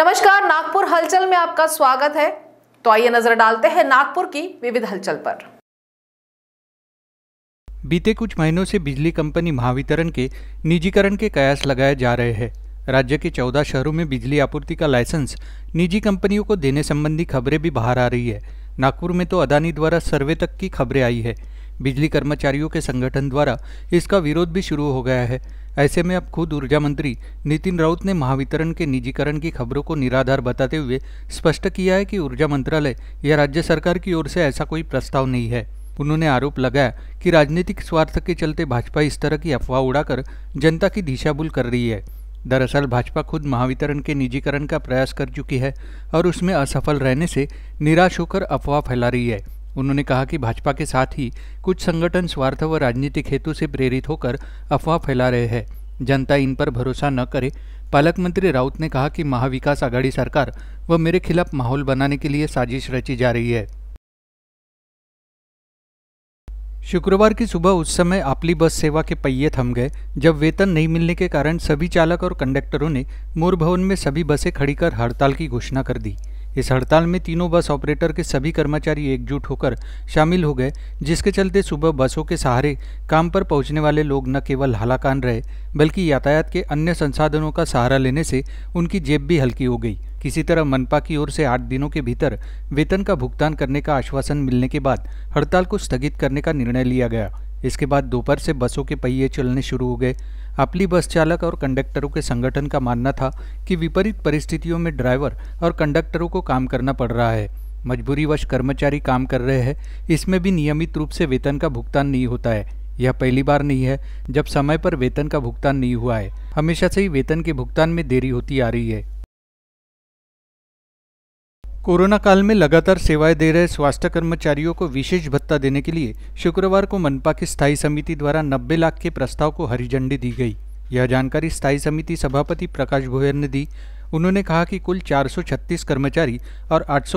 नमस्कार नागपुर हलचल में आपका स्वागत है तो आइए नजर डालते हैं नागपुर की विविध हलचल पर बीते कुछ महीनों से बिजली कंपनी महावितरण के निजीकरण के कयास लगाए जा रहे हैं राज्य के 14 शहरों में बिजली आपूर्ति का लाइसेंस निजी कंपनियों को देने संबंधी खबरें भी बाहर आ रही है नागपुर में तो अदानी द्वारा सर्वे तक की खबरें आई है बिजली कर्मचारियों के संगठन द्वारा इसका विरोध भी शुरू हो गया है ऐसे में अब खुद ऊर्जा मंत्री नितिन राउत ने महावितरण के निजीकरण की खबरों को निराधार बताते हुए स्पष्ट किया है कि ऊर्जा मंत्रालय या राज्य सरकार की ओर से ऐसा कोई प्रस्ताव नहीं है उन्होंने आरोप लगाया कि राजनीतिक स्वार्थ के चलते भाजपा इस तरह की अफवाह उड़ाकर जनता की दिशाभूल कर रही है दरअसल भाजपा खुद महावितरण के निजीकरण का प्रयास कर चुकी है और उसमें असफल रहने से निराश होकर अफवाह फैला रही है उन्होंने कहा कि भाजपा के साथ ही कुछ संगठन स्वार्थ व राजनीतिक हेतु से प्रेरित होकर अफवाह फैला रहे हैं जनता इन पर भरोसा न करे पालक मंत्री राउत ने कहा कि महाविकास आघाड़ी सरकार व मेरे खिलाफ माहौल बनाने के लिए साजिश रची जा रही है शुक्रवार की सुबह उस समय आपली बस सेवा के पहिए थम गए जब वेतन नहीं मिलने के कारण सभी चालक और कंडक्टरों ने मोर भवन में सभी बसें खड़ी कर हड़ताल की घोषणा कर दी इस हड़ताल में तीनों बस ऑपरेटर के सभी कर्मचारी एकजुट होकर शामिल हो गए जिसके चलते सुबह बसों के सहारे काम पर पहुंचने वाले लोग न केवल हालाकान रहे बल्कि यातायात के अन्य संसाधनों का सहारा लेने से उनकी जेब भी हल्की हो गई किसी तरह मनपा की ओर से आठ दिनों के भीतर वेतन का भुगतान करने का आश्वासन मिलने के बाद हड़ताल को स्थगित करने का निर्णय लिया गया इसके बाद दोपहर से बसों के पहिए चलने शुरू हो गए अपली बस चालक और कंडक्टरों के संगठन का मानना था कि विपरीत परिस्थितियों में ड्राइवर और कंडक्टरों को काम करना पड़ रहा है मजबूरीवश कर्मचारी काम कर रहे हैं इसमें भी नियमित रूप से वेतन का भुगतान नहीं होता है यह पहली बार नहीं है जब समय पर वेतन का भुगतान नहीं हुआ है हमेशा से ही वेतन के भुगतान में देरी होती आ रही है कोरोना काल में लगातार सेवाएं दे रहे स्वास्थ्य कर्मचारियों को विशेष भत्ता देने के लिए शुक्रवार को मनपा की स्थायी समिति द्वारा 90 लाख के प्रस्ताव को हरी झंडी दी गई यह जानकारी स्थायी समिति सभापति प्रकाश भोयर ने दी उन्होंने कहा कि कुल 436 कर्मचारी और आठ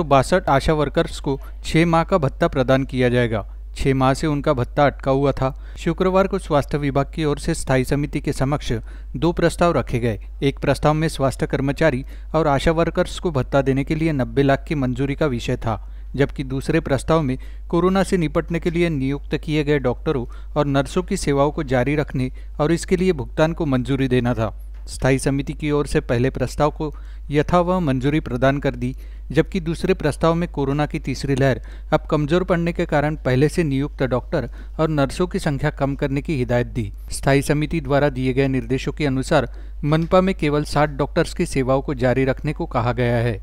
आशा वर्कर्स को छः माह का भत्ता प्रदान किया जाएगा छः माह से उनका भत्ता अटका हुआ था शुक्रवार को स्वास्थ्य विभाग की ओर से स्थायी समिति के समक्ष दो प्रस्ताव रखे गए एक प्रस्ताव में स्वास्थ्य कर्मचारी और आशा वर्कर्स को भत्ता देने के लिए नब्बे लाख की मंजूरी का विषय था जबकि दूसरे प्रस्ताव में कोरोना से निपटने के लिए नियुक्त किए गए डॉक्टरों और नर्सों की सेवाओं को जारी रखने और इसके लिए भुगतान को मंजूरी देना था स्थायी समिति की ओर से पहले प्रस्ताव को यथावह मंजूरी प्रदान कर दी जबकि दूसरे प्रस्ताव में कोरोना की तीसरी लहर अब कमजोर पड़ने के कारण पहले से नियुक्त डॉक्टर और नर्सों की संख्या कम करने की हिदायत दी स्थायी समिति द्वारा दिए गए निर्देशों के अनुसार मनपा में केवल सात डॉक्टर्स की सेवाओं को जारी रखने को कहा गया है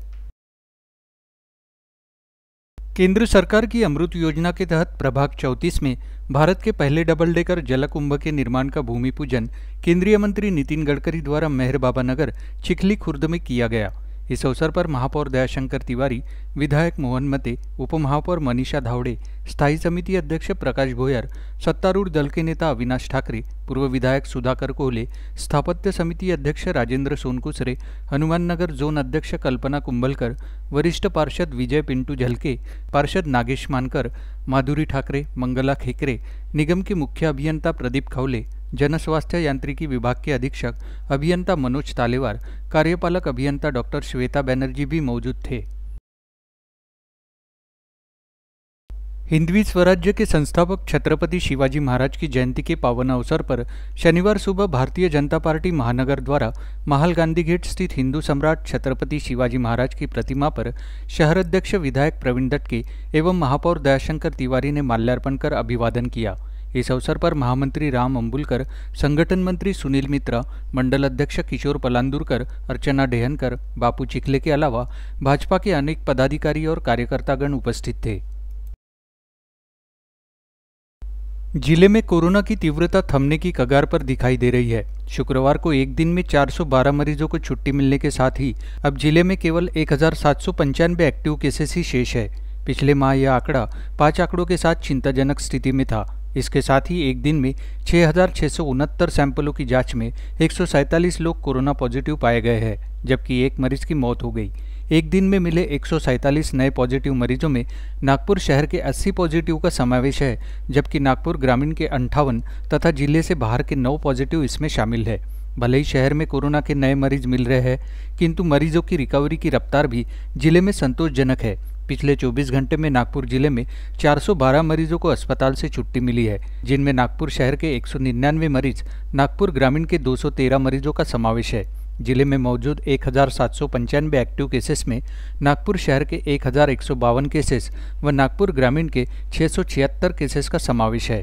केंद्र सरकार की अमृत योजना के तहत प्रभाग चौंतीस में भारत के पहले डबल डेकर जलकुंभ के निर्माण का भूमि पूजन केंद्रीय मंत्री नितिन गडकरी द्वारा मेहर बाबा नगर चिखली खुर्द में किया गया इस अवसर पर महापौर दयाशंकर तिवारी विधायक मोहन मते उपमहापौर मनीषा धावड़े स्थायी समिति अध्यक्ष प्रकाश भोयर सत्तारूढ़ दल के नेता अविनाश ठाकरे पूर्व विधायक सुधाकर कोहले स्थापत्य समिति अध्यक्ष राजेंद्र सोनकुसरे हनुमाननगर जोन अध्यक्ष कल्पना कुंभलकर वरिष्ठ पार्षद विजय पिंटू झलके पार्षद नागेश मानकर माधुरी ठाकरे मंगला खेकरे निगम के मुख्य अभियंता प्रदीप खवले जनस्वास्थ्य यांत्रिकी विभाग के अधीक्षक अभियंता मनोज तालेवार कार्यपालक अभियंता डॉक्टर श्वेता बैनर्जी भी मौजूद थे हिंदवी स्वराज्य के संस्थापक छत्रपति शिवाजी महाराज की जयंती के पावन अवसर पर शनिवार सुबह भारतीय जनता पार्टी महानगर द्वारा महाल गांधी गेट स्थित हिंदू सम्राट छत्रपति शिवाजी महाराज की प्रतिमा पर शहर अध्यक्ष विधायक प्रवीण दटके एवं महापौर दयाशंकर तिवारी ने माल्यार्पण कर अभिवादन किया इस अवसर पर महामंत्री राम अम्बुलकर संगठन मंत्री सुनील मित्रा मंडल अध्यक्ष किशोर पलांदुरकर अर्चना डेहनकर बापू चिखले के अलावा भाजपा के अनेक पदाधिकारी और कार्यकर्तागण उपस्थित थे जिले में कोरोना की तीव्रता थमने की कगार पर दिखाई दे रही है शुक्रवार को एक दिन में 412 मरीजों को छुट्टी मिलने के साथ ही अब जिले में केवल एक एक्टिव केसेस ही शेष है पिछले माह यह आंकड़ा पांच आंकड़ों के साथ चिंताजनक स्थिति में था इसके साथ ही एक दिन में छः सैंपलों की जांच में एक लोग कोरोना पॉजिटिव पाए गए हैं जबकि एक मरीज की मौत हो गई एक दिन में मिले एक नए पॉजिटिव मरीजों में नागपुर शहर के 80 पॉजिटिव का समावेश है जबकि नागपुर ग्रामीण के अंठावन तथा जिले से बाहर के नौ पॉजिटिव इसमें शामिल है भले ही शहर में कोरोना के नए मरीज मिल रहे हैं किंतु मरीजों की रिकवरी की रफ्तार भी जिले में संतोषजनक है पिछले 24 घंटे में नागपुर जिले में 412 मरीजों को अस्पताल से छुट्टी मिली है जिनमें नागपुर शहर के 199 मरीज नागपुर ग्रामीण के 213 मरीजों का समावेश है जिले में मौजूद एक एक्टिव केसेस में नागपुर शहर के एक केसेस व नागपुर ग्रामीण के छः केसेस का समावेश है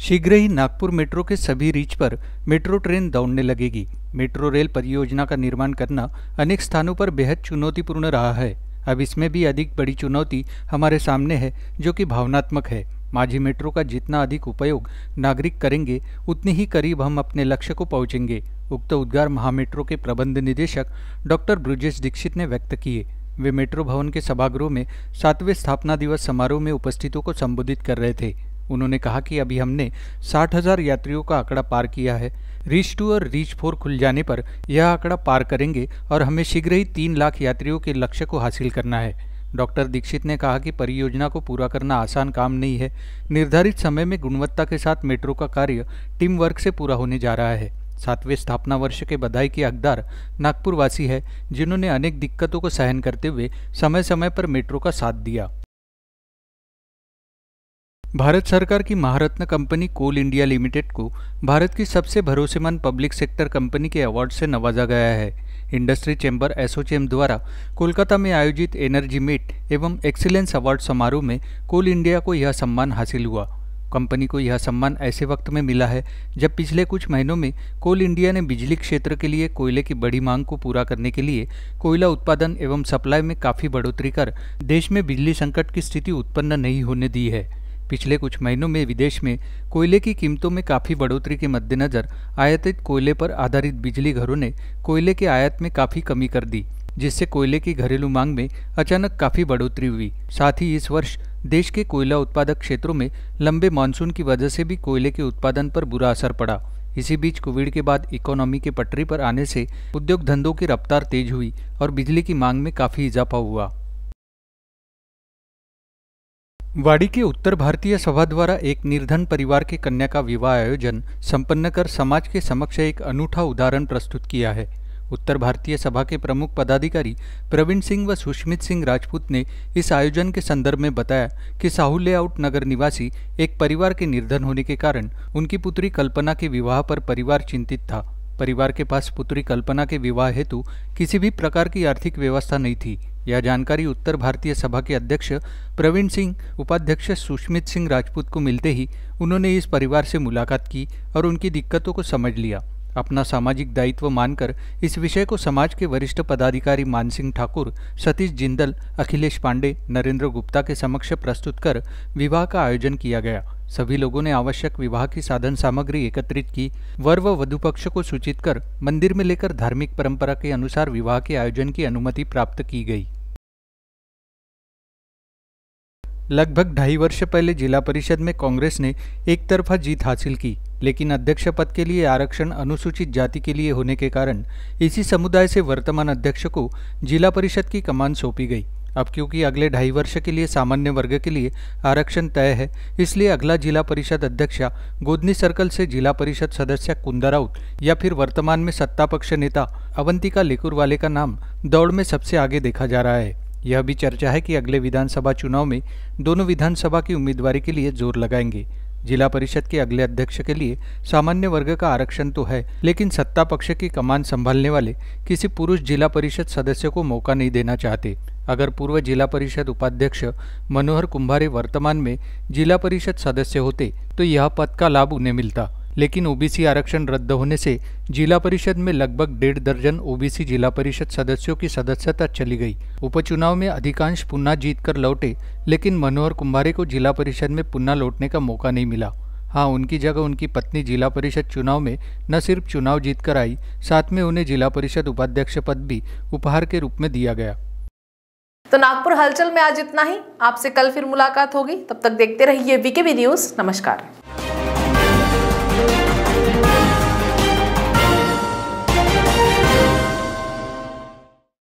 शीघ्र ही नागपुर मेट्रो के सभी रीच पर मेट्रो ट्रेन दौड़ने लगेगी मेट्रो रेल परियोजना का निर्माण करना अनेक स्थानों पर बेहद चुनौतीपूर्ण रहा है अब इसमें भी अधिक बड़ी चुनौती हमारे सामने है जो कि भावनात्मक है माझी मेट्रो का जितना अधिक उपयोग नागरिक करेंगे उतनी ही करीब हम अपने लक्ष्य को पहुंचेंगे उक्त उद्गार महामेट्रो के प्रबंध निदेशक डॉक्टर ब्रुजेश दीक्षित ने व्यक्त किए वे मेट्रो भवन के सभागृह में सातवें स्थापना दिवस समारोह में उपस्थितों को संबोधित कर रहे थे उन्होंने कहा कि अभी हमने साठ हजार यात्रियों का आंकड़ा पार किया है रीच टू और रीच फोर खुल जाने पर यह आंकड़ा पार करेंगे और हमें शीघ्र ही तीन लाख यात्रियों के लक्ष्य को हासिल करना है डॉक्टर दीक्षित ने कहा कि परियोजना को पूरा करना आसान काम नहीं है निर्धारित समय में गुणवत्ता के साथ मेट्रो का कार्य टीम वर्क से पूरा होने जा रहा है सातवें स्थापना वर्ष के बधाई के हकदार नागपुरवासी है जिन्होंने अनेक दिक्कतों को सहन करते हुए समय समय पर मेट्रो का साथ दिया भारत सरकार की Maharatna company Coal India Limited को भारत की सबसे भरोसेमंद पब्लिक सेक्टर कंपनी के अवार्ड से नवाजा गया है इंडस्ट्री चैम्बर एसोचैम द्वारा कोलकाता में आयोजित एनर्जी मीट एवं एक्सीलेंस अवार्ड समारोह में कोल इंडिया को यह सम्मान हासिल हुआ कंपनी को यह सम्मान ऐसे वक्त में मिला है जब पिछले कुछ महीनों में कोल इंडिया ने बिजली क्षेत्र के लिए कोयले की बड़ी मांग को पूरा करने के लिए कोयला उत्पादन एवं सप्लाई में काफ़ी बढ़ोतरी कर देश में बिजली संकट की स्थिति उत्पन्न नहीं होने दी है पिछले कुछ महीनों में विदेश में कोयले की कीमतों में काफ़ी बढ़ोतरी के मद्देनज़र आयातित कोयले पर आधारित बिजली घरों ने कोयले के आयात में काफ़ी कमी कर दी जिससे कोयले की घरेलू मांग में अचानक काफ़ी बढ़ोतरी हुई साथ ही इस वर्ष देश के कोयला उत्पादक क्षेत्रों में लंबे मानसून की वजह से भी कोयले के उत्पादन पर बुरा असर पड़ा इसी बीच कोविड के बाद इकोनॉमी के पटरी पर आने से उद्योग धंधों की रफ्तार तेज हुई और बिजली की मांग में काफ़ी इजाफा हुआ वाड़ी के उत्तर भारतीय सभा द्वारा एक निर्धन परिवार के कन्या का विवाह आयोजन संपन्न कर समाज के समक्ष एक अनूठा उदाहरण प्रस्तुत किया है उत्तर भारतीय सभा के प्रमुख पदाधिकारी प्रवीण सिंह व सुष्मित सिंह राजपूत ने इस आयोजन के संदर्भ में बताया कि साहू लेआउट नगर निवासी एक परिवार के निर्धन होने के कारण उनकी पुत्री कल्पना के विवाह पर परिवार चिंतित था परिवार के पास पुत्री कल्पना के विवाह हेतु किसी भी प्रकार की आर्थिक व्यवस्था नहीं थी यह जानकारी उत्तर भारतीय सभा के अध्यक्ष प्रवीण सिंह उपाध्यक्ष सुष्मित सिंह राजपूत को मिलते ही उन्होंने इस परिवार से मुलाकात की और उनकी दिक्कतों को समझ लिया अपना सामाजिक दायित्व मानकर इस विषय को समाज के वरिष्ठ पदाधिकारी मानसिंह ठाकुर सतीश जिंदल अखिलेश पांडे नरेंद्र गुप्ता के समक्ष प्रस्तुत कर विवाह का आयोजन किया गया सभी लोगों ने आवश्यक विवाह की साधन सामग्री एकत्रित की वर व वधु पक्ष को सूचित कर मंदिर में लेकर धार्मिक परंपरा के अनुसार विवाह के आयोजन की अनुमति प्राप्त की गई लगभग ढाई वर्ष पहले जिला परिषद में कांग्रेस ने एक तरफा जीत हासिल की लेकिन अध्यक्ष पद के लिए आरक्षण अनुसूचित जाति के लिए होने के कारण इसी समुदाय से वर्तमान अध्यक्ष को जिला परिषद की कमान सौंपी गई अब क्योंकि अगले ढाई वर्ष के लिए सामान्य वर्ग के लिए आरक्षण तय है इसलिए अगला जिला परिषद अध्यक्षा गोदनी सर्कल से जिला परिषद सदस्य कुंदा राउत या फिर वर्तमान में सत्ता पक्ष नेता अवंतिका लेकुर वाले का नाम दौड़ में सबसे आगे देखा जा रहा है यह भी चर्चा है कि अगले विधानसभा चुनाव में दोनों विधानसभा की उम्मीदवारी के लिए जोर लगाएंगे जिला परिषद के अगले अध्यक्ष के लिए सामान्य वर्ग का आरक्षण तो है लेकिन सत्ता पक्ष की कमान संभालने वाले किसी पुरुष जिला परिषद सदस्य को मौका नहीं देना चाहते अगर पूर्व जिला परिषद उपाध्यक्ष मनोहर कुंभारे वर्तमान में जिला परिषद सदस्य होते तो यह पद का लाभ उन्हें मिलता लेकिन ओबीसी आरक्षण रद्द होने से जिला परिषद में लगभग डेढ़ दर्जन ओबीसी जिला परिषद सदस्यों की सदस्यता चली गई उपचुनाव में अधिकांश पुनः जीतकर लौटे लेकिन मनोहर कुंभारे को जिला परिषद में पुनः लौटने का मौका नहीं मिला हाँ उनकी जगह उनकी पत्नी जिला परिषद चुनाव में न सिर्फ चुनाव जीतकर आई साथ में उन्हें जिला परिषद उपाध्यक्ष पद भी उपहार के रूप में दिया गया तो नागपुर हलचल में आज इतना ही आपसे कल फिर मुलाकात होगी तब तक देखते रहिए वी न्यूज़ नमस्कार